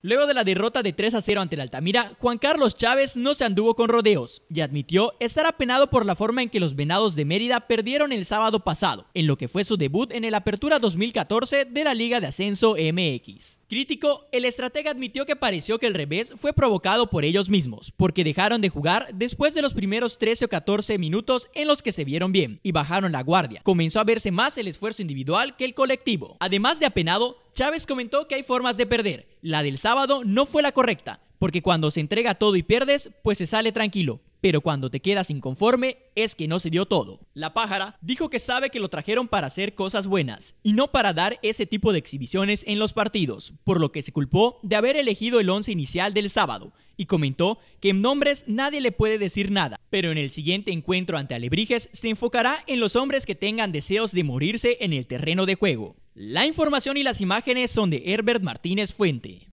Luego de la derrota de 3 a 0 ante el Altamira, Juan Carlos Chávez no se anduvo con rodeos y admitió estar apenado por la forma en que los Venados de Mérida perdieron el sábado pasado, en lo que fue su debut en el Apertura 2014 de la Liga de Ascenso MX. Crítico, el estratega admitió que pareció que el revés fue provocado por ellos mismos, porque dejaron de jugar después de los primeros 13 o 14 minutos en los que se vieron bien y bajaron la guardia. Comenzó a verse más el esfuerzo individual que el colectivo. Además de apenado, Chávez comentó que hay formas de perder. La del sábado no fue la correcta, porque cuando se entrega todo y pierdes, pues se sale tranquilo. Pero cuando te quedas inconforme, es que no se dio todo. La pájara dijo que sabe que lo trajeron para hacer cosas buenas y no para dar ese tipo de exhibiciones en los partidos, por lo que se culpó de haber elegido el once inicial del sábado y comentó que en nombres nadie le puede decir nada, pero en el siguiente encuentro ante Alebrijes se enfocará en los hombres que tengan deseos de morirse en el terreno de juego. La información y las imágenes son de Herbert Martínez Fuente.